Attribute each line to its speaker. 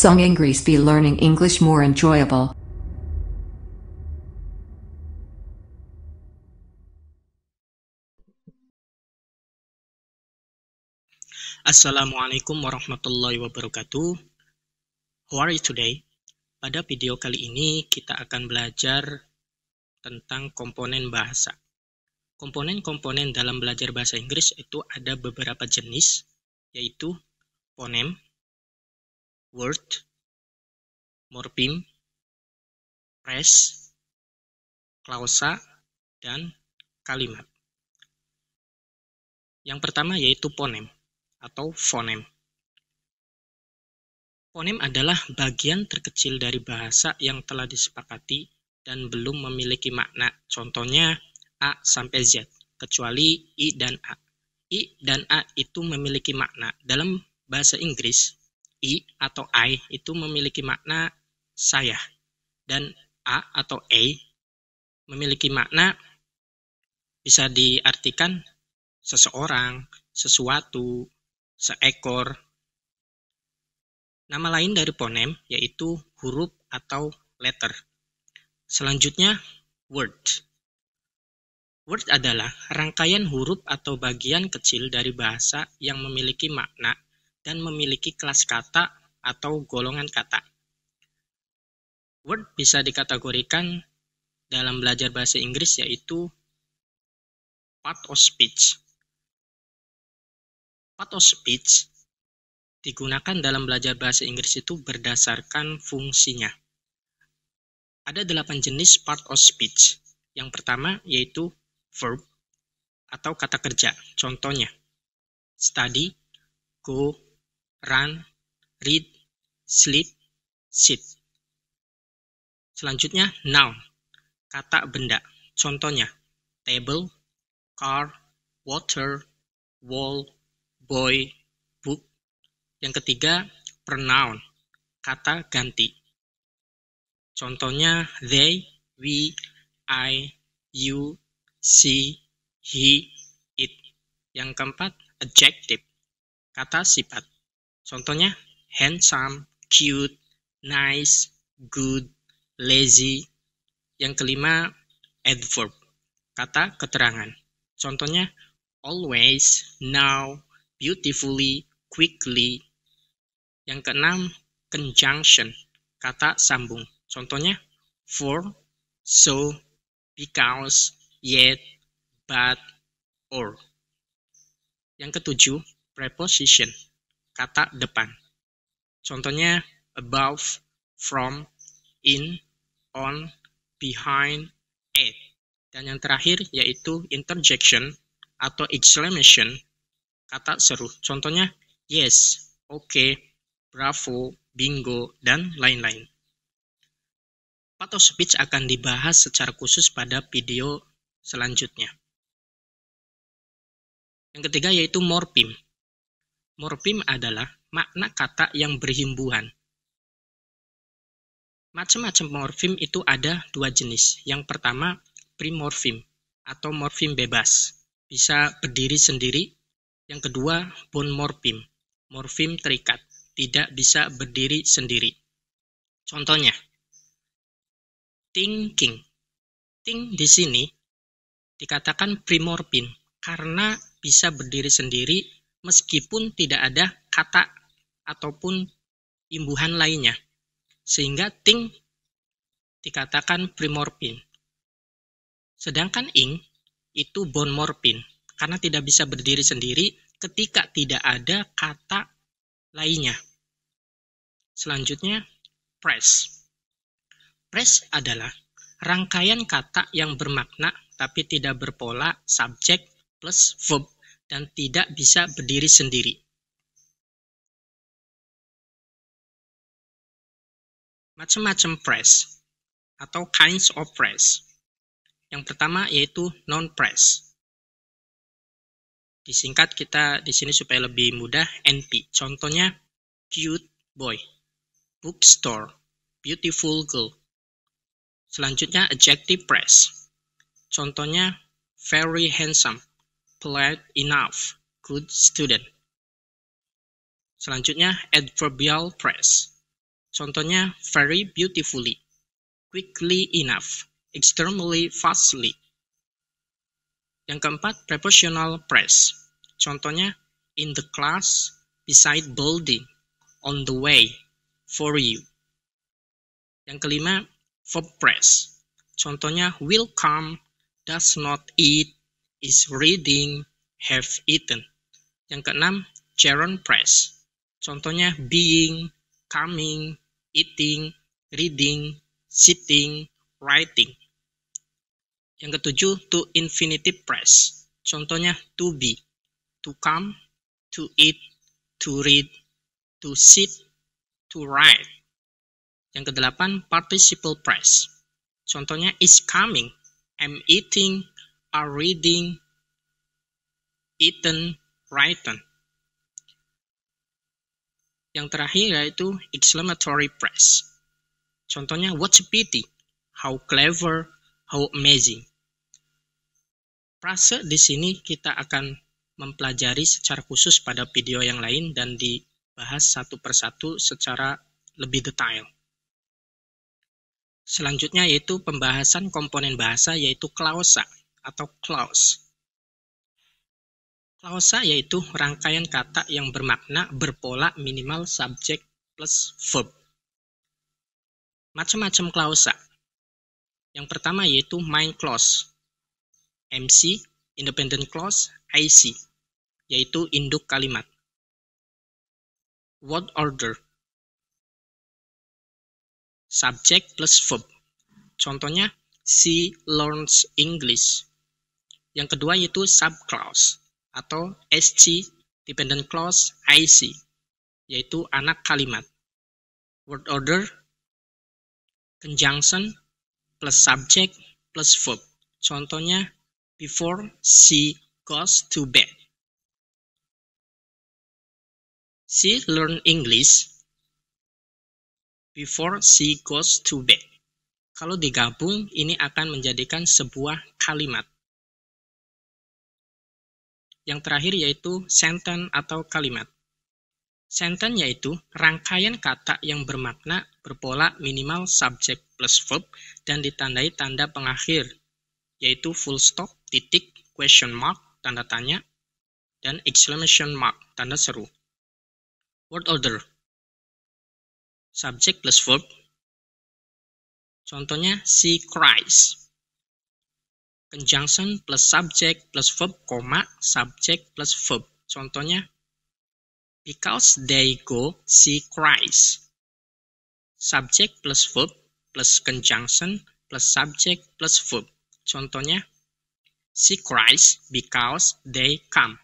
Speaker 1: some English be learning English more enjoyable. Assalamualaikum
Speaker 2: warahmatullahi wabarakatuh. How are you today? Pada video kali ini kita akan belajar tentang komponen bahasa. Komponen-komponen dalam belajar bahasa Inggris itu ada beberapa jenis, yaitu
Speaker 1: ponem, Word, morpim, Phrase, Klausa, dan kalimat.
Speaker 2: Yang pertama yaitu ponem atau fonem. Fonem adalah bagian terkecil dari bahasa yang telah disepakati dan belum memiliki makna. Contohnya A sampai Z, kecuali I dan A. I dan A itu memiliki makna. Dalam bahasa Inggris, I atau I itu memiliki makna saya dan A atau E memiliki makna bisa diartikan seseorang, sesuatu, seekor. Nama lain dari ponem yaitu huruf atau letter. Selanjutnya, word. Word adalah rangkaian huruf atau bagian kecil dari bahasa yang memiliki makna dan memiliki kelas kata atau golongan kata. Word bisa dikategorikan dalam belajar bahasa Inggris yaitu part of speech. Part of speech digunakan dalam belajar bahasa Inggris itu berdasarkan fungsinya. Ada delapan jenis part of speech. Yang pertama yaitu verb atau kata kerja. Contohnya, study, go, run, read, sleep, sit. Selanjutnya, noun, kata benda. Contohnya, table, car, water, wall, boy, book. Yang ketiga, pronoun, kata ganti. Contohnya, they, we, I, you, she, he, it. Yang keempat, adjective, kata sifat. Contohnya handsome, cute, nice, good, lazy. Yang kelima adverb, kata keterangan. Contohnya always, now, beautifully, quickly. Yang keenam conjunction, kata sambung. Contohnya for, so, because, yet, but, or. Yang ketujuh, preposition, kata depan. Contohnya above, from, in, on, behind, at. Dan yang terakhir yaitu interjection atau exclamation, kata seru. Contohnya yes, oke, okay, bravo, bingo, dan lain-lain. Part of speech akan dibahas secara khusus pada video selanjutnya. Yang ketiga yaitu morpheme Morfim adalah makna kata yang berhimbuan. Macam-macam morfim itu ada dua jenis. Yang pertama, primorfim atau morfim bebas. Bisa berdiri sendiri. Yang kedua, bonmorfim, morfim terikat. Tidak bisa berdiri sendiri. Contohnya, thinking. Think di sini dikatakan primorfim karena bisa berdiri sendiri meskipun tidak ada kata ataupun imbuhan lainnya. Sehingga ting dikatakan primorfin. Sedangkan ing itu bonmorfin karena tidak bisa berdiri sendiri ketika tidak ada kata lainnya. Selanjutnya press. Press adalah rangkaian kata yang bermakna tapi tidak berpola subjek plus verb dan tidak bisa berdiri sendiri.
Speaker 1: Macam-macam press
Speaker 2: atau kinds of press. Yang pertama yaitu non-press. Disingkat kita di sini supaya lebih mudah NP. Contohnya cute boy, bookstore, beautiful girl. Selanjutnya adjective press. Contohnya very handsome, polite enough, good student. Selanjutnya, adverbial phrase. Contohnya, very beautifully, quickly enough, extremely fastly. Yang keempat, prepositional press. Contohnya, in the class, beside building, on the way, for you. Yang kelima, verb press. Contohnya, will come, does not eat, is reading, have eaten. Yang keenam, gerund press. Contohnya being, coming, eating, reading, sitting, writing. Yang ketujuh, to infinitive press. Contohnya to be, to come, to eat, to read, to sit, to write. Yang kedelapan, participle press. Contohnya is coming, am eating, are reading, eaten, written. Yang terakhir yaitu exclamatory press. Contohnya, What a pity? How clever? How amazing? Frase di sini kita akan mempelajari secara khusus pada video yang lain dan dibahas satu persatu secara lebih detail. Selanjutnya yaitu pembahasan komponen bahasa yaitu klausa atau clause. Klausa yaitu rangkaian kata yang bermakna berpola minimal subjek plus verb. Macam-macam klausa. Yang pertama yaitu main clause, MC, independent clause, IC, yaitu induk kalimat. Word order, subjek plus verb. Contohnya, she learns English. Yang kedua yaitu subclause atau SC dependent clause IC yaitu anak kalimat. Word order conjunction plus subject plus verb. Contohnya before she
Speaker 1: goes to bed. She learn
Speaker 2: English before she goes to bed. Kalau digabung ini akan menjadikan sebuah kalimat yang terakhir yaitu senten atau kalimat. Senten yaitu rangkaian kata yang bermakna berpola minimal subjek plus verb dan ditandai tanda pengakhir, yaitu full stop, titik, question mark, tanda tanya, dan exclamation mark, tanda seru. Word
Speaker 1: order. Subject plus verb. Contohnya,
Speaker 2: she cries. Conjunction plus subject plus verb, koma, subject plus verb. Contohnya, because they go, she cries. Subject plus verb plus conjunction plus subject plus verb. Contohnya, she cries because they come.